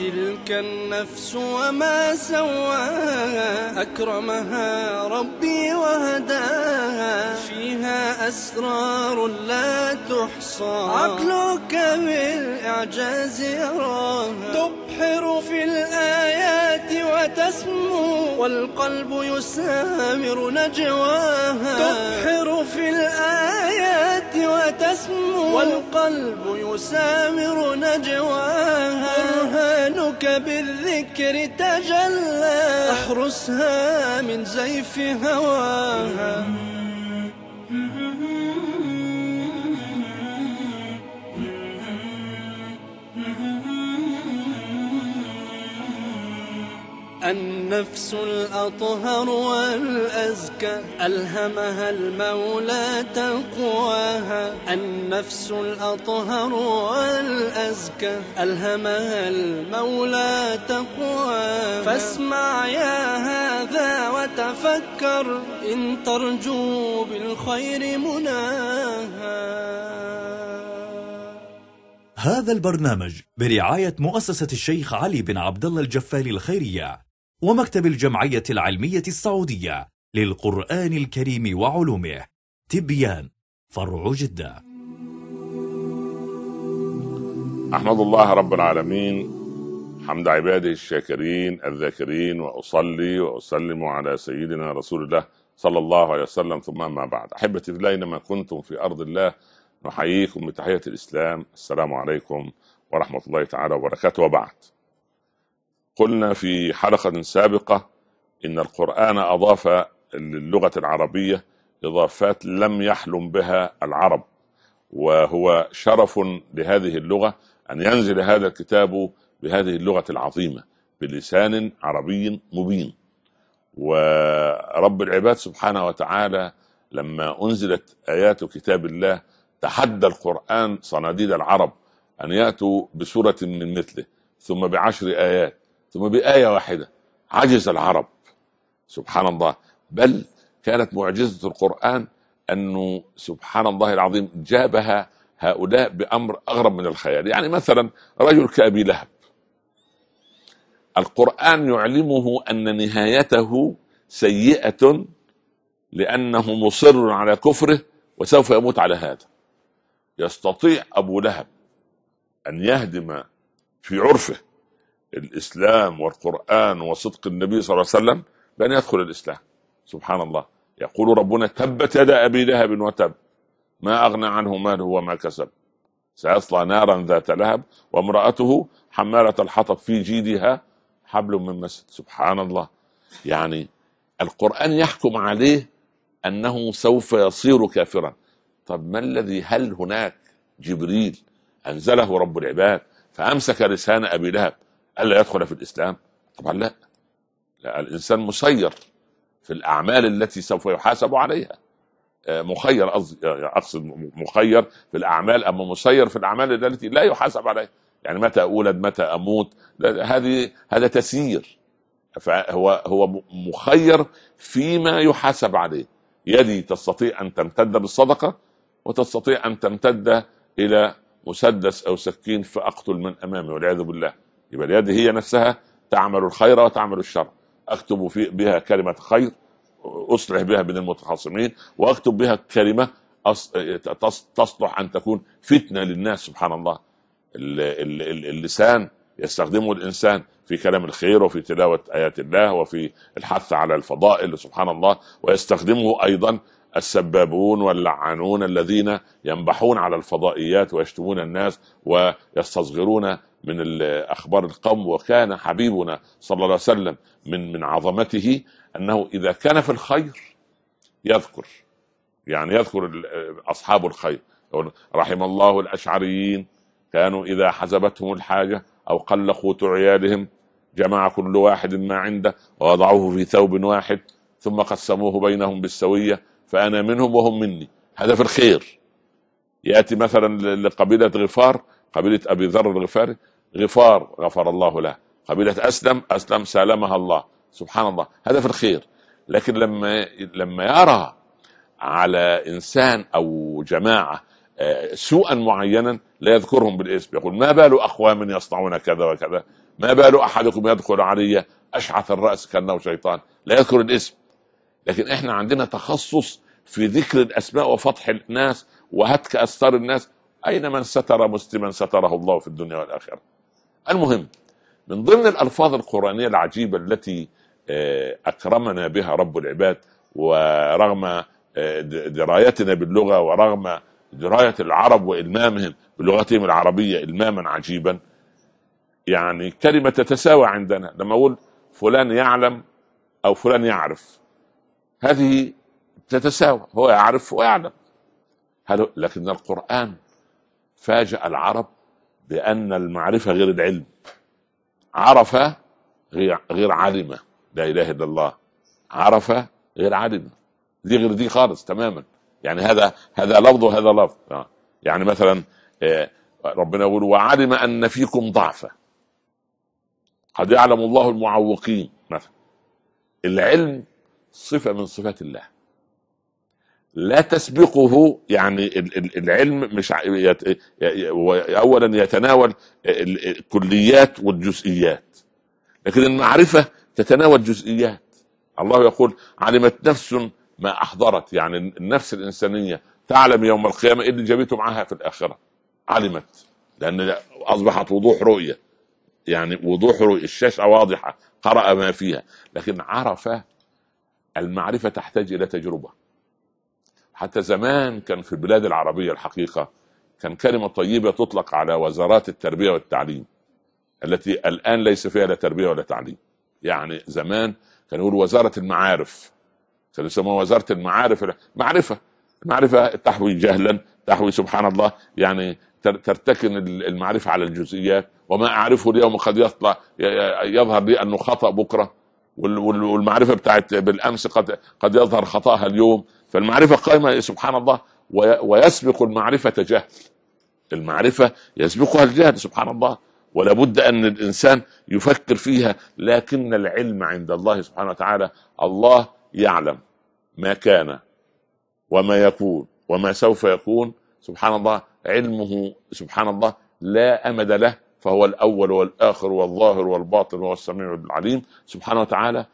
تلك النفس وما سواها أكرمها ربي وهداها فيها أسرار لا تحصى عقلك بالإعجاز يراها تبحر في الآيات وتسمو والقلب يسامر نجواها تبحر في الآيات الجسم والقلب يسامر نجواها برهانك بالذكر تجلى احرسها من زيف هواها النفس الأطهر والأزكى ألهمها المولى تقواها النفس الأطهر والأزكى ألهمها المولى تقواها فاسمع يا هذا وتفكر إن ترجو بالخير مناها هذا البرنامج برعاية مؤسسة الشيخ علي بن عبد الله الجفالي الخيرية ومكتب الجمعية العلمية السعودية للقرآن الكريم وعلومه تبيان فرع جدة أحمد الله رب العالمين حمد عباده الشاكرين الذاكرين وأصلي وأسلم على سيدنا رسول الله صلى الله عليه وسلم ثم أما بعد أحبتي في ما كنتم في أرض الله نحييكم بتحية الإسلام السلام عليكم ورحمة الله تعالى وبركاته وبعد قلنا في حلقة سابقة إن القرآن أضاف للغة العربية إضافات لم يحلم بها العرب وهو شرف لهذه اللغة أن ينزل هذا الكتاب بهذه اللغة العظيمة بلسان عربي مبين ورب العباد سبحانه وتعالى لما أنزلت آيات كتاب الله تحدى القرآن صناديد العرب أن يأتوا بسورة من مثله ثم بعشر آيات ثم بآية واحدة عجز العرب سبحان الله بل كانت معجزة القرآن أنه سبحان الله العظيم جابها هؤلاء بأمر أغرب من الخيال يعني مثلا رجل كأبي لهب القرآن يعلمه أن نهايته سيئة لأنه مصر على كفره وسوف يموت على هذا يستطيع أبو لهب أن يهدم في عرفه الاسلام والقران وصدق النبي صلى الله عليه وسلم بان يدخل الاسلام سبحان الله يقول ربنا تبت يدا ابي لهب وتب ما اغنى عنه ماله وما كسب سيصلى نارا ذات لهب وامراته حماله الحطب في جيدها حبل من مسد سبحان الله يعني القران يحكم عليه انه سوف يصير كافرا طب ما الذي هل هناك جبريل انزله رب العباد فامسك لسان ابي لهب ألا يدخل في الإسلام طبعا لا لا الإنسان مسير في الأعمال التي سوف يحاسب عليها آه، مخير آه، أقصد مخير في الأعمال أما مسير في الأعمال التي لا يحاسب عليها يعني متى أولد متى أموت هذه هذا تسيير فهو هو مخير فيما يحاسب عليه يدي تستطيع أن تمتد بالصدقة وتستطيع أن تمتد إلى مسدس أو سكين فأقتل من أمامي والعياذ بالله يبقى اليد هي نفسها تعمل الخير وتعمل الشر اكتب في بها كلمه خير اصلح بها بين المتخاصمين واكتب بها كلمه تصلح ان تكون فتنه للناس سبحان الله اللسان يستخدمه الانسان في كلام الخير وفي تلاوه ايات الله وفي الحث على الفضائل سبحان الله ويستخدمه ايضا السبابون واللعانون الذين ينبحون على الفضائيات ويشتمون الناس ويستصغرون من الاخبار القوم وكان حبيبنا صلى الله عليه وسلم من من عظمته انه اذا كان في الخير يذكر يعني يذكر اصحاب الخير رحم الله الاشعريين كانوا اذا حزبتهم الحاجه او قل قوت عيالهم جمع كل واحد ما عنده ووضعوه في ثوب واحد ثم قسموه بينهم بالسويه فانا منهم وهم مني هذا في الخير ياتي مثلا لقبيله غفار قبيله ابي ذر الغفاري غفار غفر الله له قبيلة أسلم أسلم سالمها الله سبحان الله هذا في الخير لكن لما لما يرى على إنسان أو جماعة آه، سوءا معينا لا يذكرهم بالاسم يقول ما بال أقوام يصنعون كذا وكذا ما بال أحدكم يدخل علي أشعث الرأس كأنه شيطان لا يذكر الاسم لكن احنا عندنا تخصص في ذكر الأسماء وفضح الناس وهتك أستار الناس أين من ستر مسلما ستره الله في الدنيا والآخرة المهم من ضمن الألفاظ القرآنية العجيبة التي آه، أكرمنا بها رب العباد ورغم آه، درايتنا باللغة ورغم دراية العرب وإلمامهم بلغتهم العربية إلماما عجيبا يعني كلمة تتساوى عندنا لما أقول فلان يعلم أو فلان يعرف هذه تتساوى هو يعرف ويعلم لكن القرآن فاجأ العرب لأن المعرفة غير العلم عرف غير, غير علم لا إله إلا الله عرف غير علم دي غير دي خالص تماما يعني هذا هذا لفظ وهذا لفظ آه. يعني مثلا آه، ربنا يقول وعلم أن فيكم ضعفا قد يعلم الله المعوقين مثلا العلم صفة من صفات الله لا تسبقه يعني العلم مش اولا يتناول الكليات والجزئيات لكن المعرفه تتناول جزئيات الله يقول علمت نفس ما احضرت يعني النفس الانسانيه تعلم يوم القيامه ايه اللي جابته معاها في الاخره علمت لان اصبحت وضوح رؤيه يعني وضوح رؤيه الشاشه واضحه قرأ ما فيها لكن عرف المعرفه تحتاج الى تجربه حتى زمان كان في البلاد العربية الحقيقة كان كلمة طيبة تطلق على وزارات التربية والتعليم التي الآن ليس فيها لا تربية ولا تعليم يعني زمان كان يقول وزارة المعارف كان يسموها وزارة المعارف معرفة المعرفة تحوي جهلا تحوي سبحان الله يعني ترتكن المعرفة على الجزئيات وما أعرفه اليوم قد يطلع يظهر لي أنه خطأ بكرة والمعرفة بتاعت بالأمس قد قد يظهر خطأها اليوم فالمعرفة قائمة سبحان الله ويسبق المعرفة جهل المعرفة يسبقها الجهل سبحان الله ولا بد أن الإنسان يفكر فيها لكن العلم عند الله سبحانه وتعالى الله يعلم ما كان وما يكون وما سوف يكون سبحان الله علمه سبحان الله لا أمد له فهو الأول والآخر والظاهر والباطن والسميع السميع العليم سبحانه وتعالى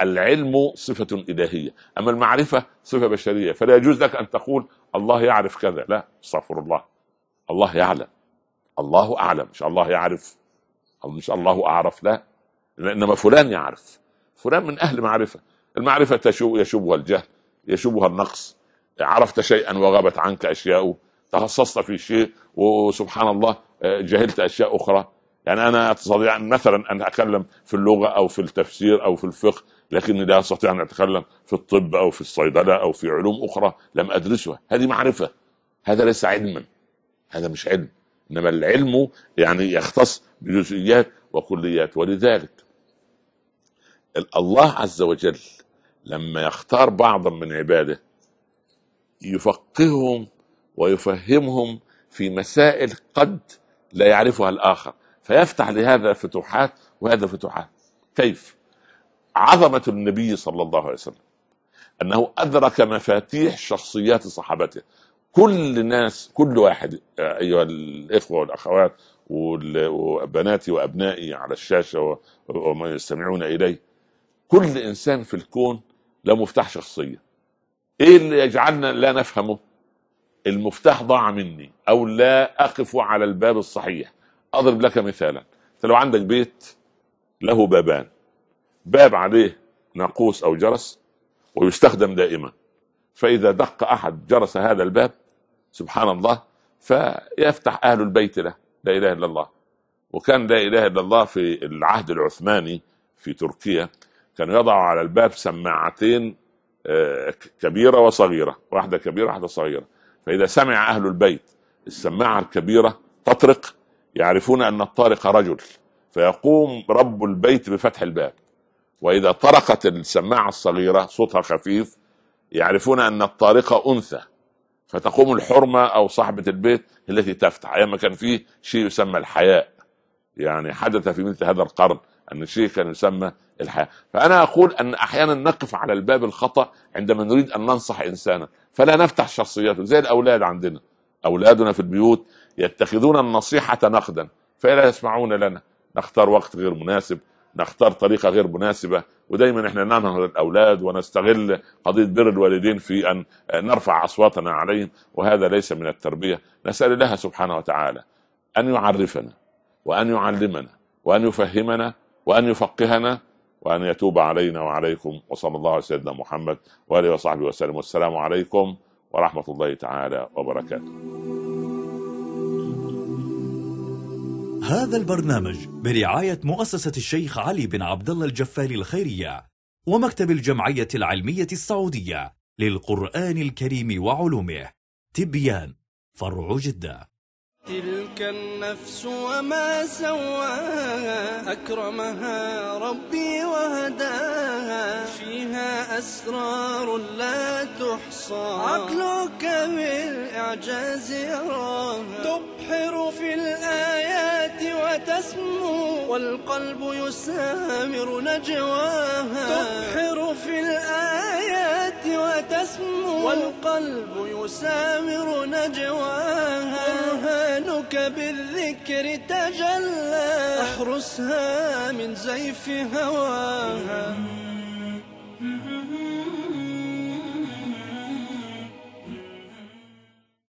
العلم صفة إلهية أما المعرفة صفة بشرية فلا يجوز لك أن تقول الله يعرف كذا لا استغفر الله الله يعلم الله أعلم مش الله يعرف أو مش الله أعرف لا إنما فلان يعرف فلان من أهل معرفة المعرفة يشوبها الجهل يشوبها النقص عرفت شيئا وغابت عنك أشياء تخصصت في شيء وسبحان الله آه، جهلت أشياء أخرى يعني أنا أستطيع مثلا أن أتكلم في اللغة أو في التفسير أو في الفقه لكني لا استطيع ان اتكلم في الطب او في الصيدله او في علوم اخرى لم ادرسها هذه معرفه هذا ليس علما هذا مش علم انما العلم يعني يختص بجزئيات وكليات ولذلك الله عز وجل لما يختار بعضا من عباده يفقههم ويفهمهم في مسائل قد لا يعرفها الاخر فيفتح لهذا فتوحات وهذا فتوحات كيف عظمه النبي صلى الله عليه وسلم انه ادرك مفاتيح شخصيات صحابته كل ناس كل واحد ايها الاخوه والاخوات وبناتي وابنائي على الشاشه ومن يستمعون إلي كل انسان في الكون له مفتاح شخصيه ايه اللي يجعلنا لا نفهمه المفتاح ضاع مني او لا اقف على الباب الصحيح اضرب لك مثالا انت لو عندك بيت له بابان باب عليه ناقوس او جرس ويستخدم دائما فاذا دق احد جرس هذا الباب سبحان الله فيفتح اهل البيت له لا اله الا الله وكان لا اله الا الله في العهد العثماني في تركيا كانوا يضعوا على الباب سماعتين آه، كبيره وصغيره واحده كبيره واحده صغيره فاذا سمع اهل البيت السماعه الكبيره تطرق يعرفون ان الطارق رجل فيقوم رب البيت بفتح الباب واذا طرقت السماعه الصغيره صوتها خفيف يعرفون ان الطارقه انثى فتقوم الحرمه او صاحبه البيت التي تفتح ايام كان فيه شيء يسمى الحياء يعني حدث في مثل هذا القرن ان الشيء كان يسمى الحياء فانا اقول ان احيانا نقف على الباب الخطا عندما نريد ان ننصح انسانا فلا نفتح شخصيته زي الاولاد عندنا اولادنا في البيوت يتخذون النصيحه نقدا فلا يسمعون لنا نختار وقت غير مناسب نختار طريقه غير مناسبه ودايما احنا ننهض الاولاد ونستغل قضيه بر الوالدين في ان نرفع اصواتنا عليهم وهذا ليس من التربيه نسال الله سبحانه وتعالى ان يعرفنا وان يعلمنا وان يفهمنا وان يفقهنا وان يتوب علينا وعليكم وصلى الله على سيدنا محمد واله وصحبه وسلم والسلام عليكم ورحمه الله تعالى وبركاته هذا البرنامج برعاية مؤسسة الشيخ علي بن عبد الله الجفاري الخيرية ومكتب الجمعية العلمية السعودية للقرآن الكريم وعلومه تبيان فرع جدة تلك النفس وما سواها أكرمها ربي وهداها فيها أسرار لا تحصى عقلك بالإعجاز يراها تبحر في الآيات وتسمو والقلب يسامر نجواها تبحر والقلب يسامر نجواها برهانك بالذكر تجلى احرسها من زيف هواها